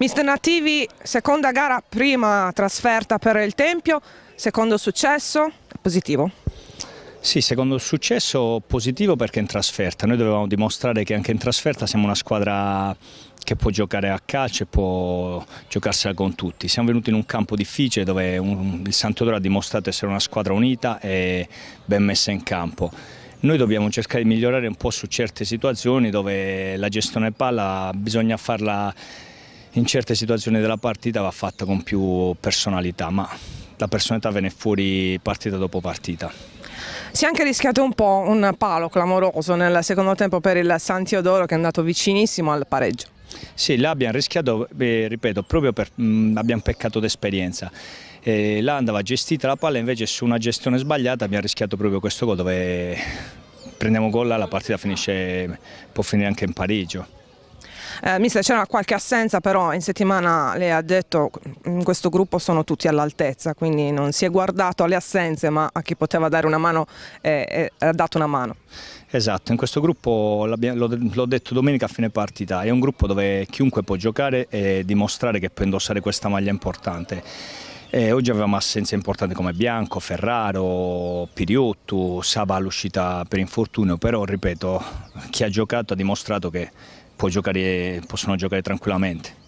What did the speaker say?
Mister Nativi, seconda gara, prima trasferta per il Tempio, secondo successo, positivo. Sì, secondo successo positivo perché in trasferta. Noi dovevamo dimostrare che anche in trasferta siamo una squadra che può giocare a calcio e può giocarsela con tutti. Siamo venuti in un campo difficile dove un, il Sant'Odoro ha dimostrato essere una squadra unita e ben messa in campo. Noi dobbiamo cercare di migliorare un po' su certe situazioni dove la gestione palla bisogna farla in certe situazioni della partita va fatta con più personalità, ma la personalità viene fuori partita dopo partita. Si è anche rischiato un po' un palo clamoroso nel secondo tempo per il Santiodoro che è andato vicinissimo al pareggio. Sì, là abbiamo rischiato, eh, ripeto, proprio per, mh, mm, abbiamo peccato d'esperienza. Eh, là andava gestita la palla, invece su una gestione sbagliata abbiamo rischiato proprio questo gol dove prendiamo gol, la partita finisce, può finire anche in pareggio. Eh, mister, c'era qualche assenza però in settimana lei ha detto in questo gruppo sono tutti all'altezza, quindi non si è guardato alle assenze ma a chi poteva dare una mano eh, eh ha dato una mano. Esatto, in questo gruppo, l'ho detto domenica a fine partita, è un gruppo dove chiunque può giocare e dimostrare che può indossare questa maglia importante. Eh, oggi avevamo assenze importanti come Bianco, Ferraro, Piriotto, Saba all'uscita per infortunio, però ripeto, chi ha giocato ha dimostrato che giocare, possono giocare tranquillamente.